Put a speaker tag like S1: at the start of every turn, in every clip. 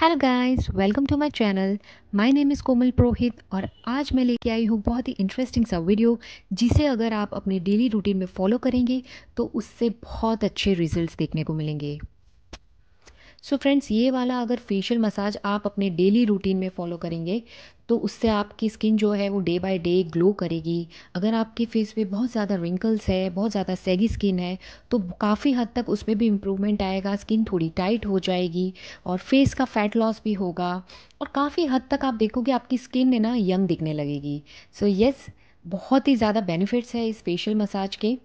S1: hello guys welcome to my channel my name is Komal Prohit और आज मैं लेके आई हूँ बहुत ही इंटरेस्टिंग सा वीडियो जिसे अगर आप अपने डेली रूटीन में फॉलो करेंगे तो उससे बहुत अच्छे रिजल्ट्स देखने को मिलेंगे सो फ्रेंड्स ये वाला अगर फेशियल मसाज आप अपने डेली रूटीन में फॉलो करेंगे तो उससे आपकी स्किन जो है वो डे बाय डे ग्लो करेगी अगर आपके फेस पे बहुत ज़्यादा रिंकल्स है बहुत ज़्यादा सैगी स्किन है तो काफ़ी हद तक उसमें भी इम्प्रूवमेंट आएगा स्किन थोड़ी टाइट हो जाएगी और फेस का फैट लॉस भी होगा और काफ़ी हद तक आप देखोगे आपकी स्किन है ना यंग दिखने लगेगी सो so, येस yes, बहुत ही ज़्यादा बेनिफिट्स है इस फेशियल मसाज के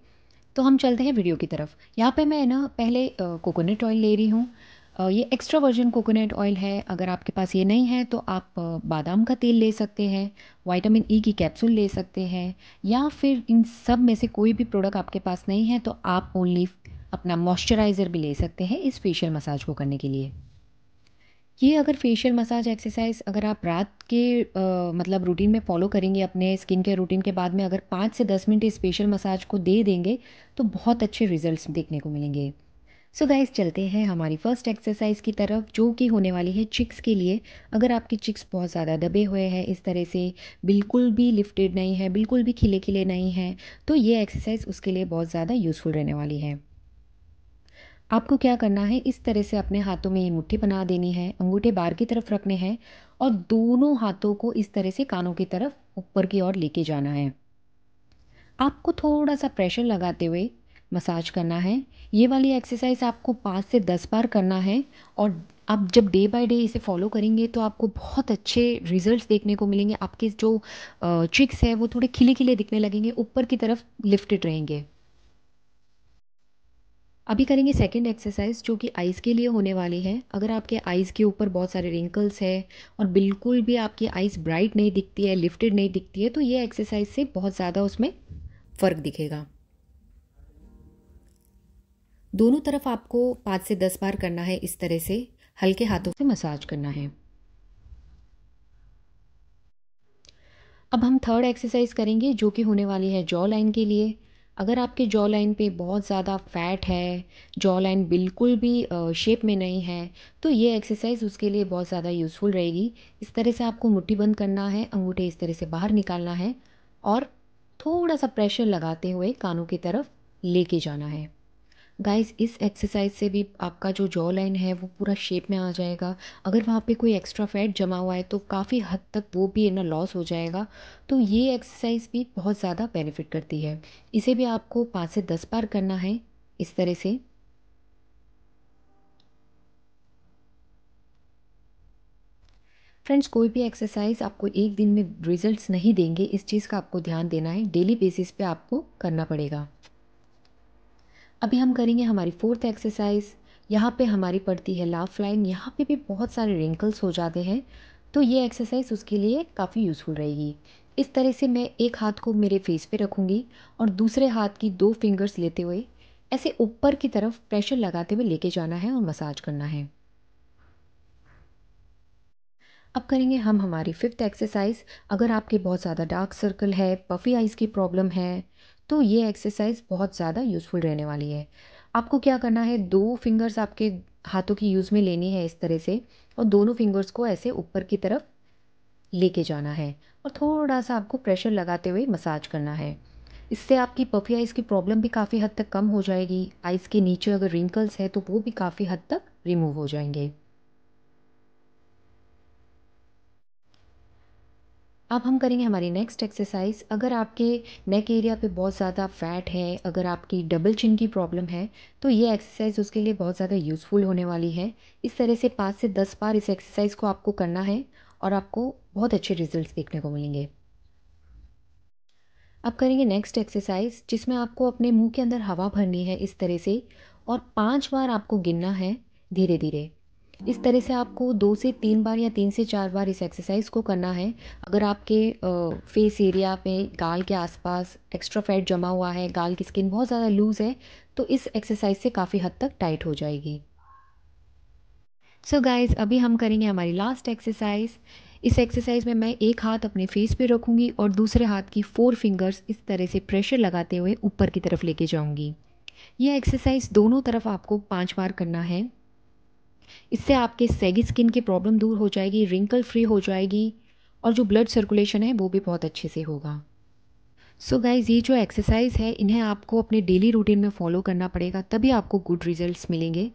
S1: तो हम चलते हैं वीडियो की तरफ यहाँ पे मैं ना पहले कोकोनट ऑयल ले रही हूँ ये एक्स्ट्रा वर्जिन कोकोनट ऑयल है अगर आपके पास ये नहीं है तो आप बादाम का तेल ले सकते हैं वाइटामिन ई e की कैप्सूल ले सकते हैं या फिर इन सब में से कोई भी प्रोडक्ट आपके पास नहीं है तो आप ओनली अपना मॉइस्चराइज़र भी ले सकते हैं इस फेशियल मसाज को करने के लिए ये अगर फेशियल मसाज एक्सरसाइज अगर आप रात के आ, मतलब रूटीन में फॉलो करेंगे अपने स्किन केयर रूटीन के बाद में अगर पाँच से दस मिनट इस फेशियल मसाज को दे देंगे तो बहुत अच्छे रिजल्ट्स देखने को मिलेंगे सो so गाइज चलते हैं हमारी फर्स्ट एक्सरसाइज की तरफ जो कि होने वाली है चिक्स के लिए अगर आपके चिक्स बहुत ज़्यादा दबे हुए हैं इस तरह से बिल्कुल भी लिफ्टेड नहीं है बिल्कुल भी खिले खिले नहीं है तो ये एक्सरसाइज उसके लिए बहुत ज़्यादा यूज़फुल रहने वाली है आपको क्या करना है इस तरह से अपने हाथों में ये मुट्ठी बना देनी है अंगूठे बार की तरफ रखने हैं और दोनों हाथों को इस तरह से कानों की तरफ ऊपर की ओर लेके जाना है आपको थोड़ा सा प्रेशर लगाते हुए मसाज करना है ये वाली एक्सरसाइज आपको पाँच से दस बार करना है और आप जब डे बाय डे इसे फॉलो करेंगे तो आपको बहुत अच्छे रिजल्ट्स देखने को मिलेंगे आपके जो चिक्स हैं वो थोड़े खिले खिले दिखने लगेंगे ऊपर की तरफ लिफ्टेड रहेंगे अभी करेंगे सेकेंड एक्सरसाइज जो कि आइज़ के लिए होने वाली है अगर आपके आइज़ के ऊपर बहुत सारे रिंकल्स है और बिल्कुल भी आपकी आइज़ ब्राइट नहीं दिखती है लिफ्टेड नहीं दिखती है तो ये एक्सरसाइज से बहुत ज़्यादा उसमें फ़र्क दिखेगा दोनों तरफ आपको पाँच से दस बार करना है इस तरह से हल्के हाथों से मसाज करना है अब हम थर्ड एक्सरसाइज करेंगे जो कि होने वाली है जॉ लाइन के लिए अगर आपके जॉ लाइन पे बहुत ज़्यादा फैट है जॉ लाइन बिल्कुल भी शेप में नहीं है तो ये एक्सरसाइज उसके लिए बहुत ज़्यादा यूज़फुल रहेगी इस तरह से आपको मुट्ठी बंद करना है अंगूठे इस तरह से बाहर निकालना है और थोड़ा सा प्रेशर लगाते हुए कानों की तरफ लेके जाना है गाइस इस एक्सरसाइज से भी आपका जो जॉ लाइन है वो पूरा शेप में आ जाएगा अगर वहाँ पे कोई एक्स्ट्रा फैट जमा हुआ है तो काफ़ी हद तक वो भी ना लॉस हो जाएगा तो ये एक्सरसाइज भी बहुत ज़्यादा बेनिफिट करती है इसे भी आपको पाँच से दस बार करना है इस तरह से फ्रेंड्स कोई भी एक्सरसाइज आपको एक दिन में रिजल्ट्स नहीं देंगे इस चीज़ का आपको ध्यान देना है डेली बेसिस पे आपको करना पड़ेगा अभी हम करेंगे हमारी फोर्थ एक्सरसाइज यहाँ पे हमारी पड़ती है लाफ लाइन यहाँ पे भी बहुत सारे रिंकल्स हो जाते हैं तो ये एक्सरसाइज उसके लिए काफ़ी यूज़फुल रहेगी इस तरह से मैं एक हाथ को मेरे फेस पे रखूँगी और दूसरे हाथ की दो फिंगर्स लेते हुए ऐसे ऊपर की तरफ प्रेशर लगाते हुए लेके जाना है और मसाज करना है अब करेंगे हम हमारी फिफ्थ एक्सरसाइज अगर आपके बहुत ज़्यादा डार्क सर्कल है पफी आइज़ की प्रॉब्लम है तो ये एक्सरसाइज बहुत ज़्यादा यूज़फुल रहने वाली है आपको क्या करना है दो फिंगर्स आपके हाथों की यूज़ में लेनी है इस तरह से और दोनों फिंगर्स को ऐसे ऊपर की तरफ लेके जाना है और थोड़ा सा आपको प्रेशर लगाते हुए मसाज करना है इससे आपकी पफी आइज़ की प्रॉब्लम भी काफ़ी हद तक कम हो जाएगी आइज़ के नीचे अगर रिंकल्स है तो वो भी काफ़ी हद तक रिमूव हो जाएंगे अब हम करेंगे हमारी नेक्स्ट एक्सरसाइज अगर आपके नेक एरिया पे बहुत ज़्यादा फैट है अगर आपकी डबल चिन की प्रॉब्लम है तो ये एक्सरसाइज उसके लिए बहुत ज़्यादा यूज़फुल होने वाली है इस तरह से पाँच से दस बार इस एक्सरसाइज को आपको करना है और आपको बहुत अच्छे रिजल्ट देखने को मिलेंगे अब करेंगे नेक्स्ट एक्सरसाइज जिसमें आपको अपने मुंह के अंदर हवा भरनी है इस तरह से और पांच बार आपको गिनना है धीरे धीरे इस तरह से आपको दो से तीन बार या तीन से चार बार इस एक्सरसाइज को करना है अगर आपके फेस एरिया पे गाल के आसपास एक्स्ट्रा फैट जमा हुआ है गाल की स्किन बहुत ज़्यादा लूज़ है तो इस एक्सरसाइज से काफ़ी हद तक टाइट हो जाएगी सो so गाइज अभी हम करेंगे हमारी लास्ट एक्सरसाइज इस एक्सरसाइज में मैं एक हाथ अपने फेस पे रखूँगी और दूसरे हाथ की फोर फिंगर्स इस तरह से प्रेशर लगाते हुए ऊपर की तरफ लेके जाऊँगी यह एक्सरसाइज दोनों तरफ आपको पाँच बार करना है इससे आपके सेगी स्किन की प्रॉब्लम दूर हो जाएगी रिंकल फ्री हो जाएगी और जो ब्लड सर्कुलेशन है वो भी बहुत अच्छे से होगा सो so गाइज़ ये जो एक्सरसाइज है इन्हें आपको अपने डेली रूटीन में फॉलो करना पड़ेगा तभी आपको गुड रिजल्ट्स मिलेंगे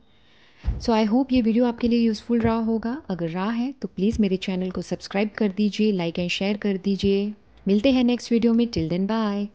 S1: सो आई होप ये वीडियो आपके लिए यूज़फुल रहा होगा अगर रहा है तो प्लीज़ मेरे चैनल को सब्सक्राइब कर दीजिए लाइक एंड शेयर कर दीजिए मिलते हैं नेक्स्ट वीडियो में टिल देन बाय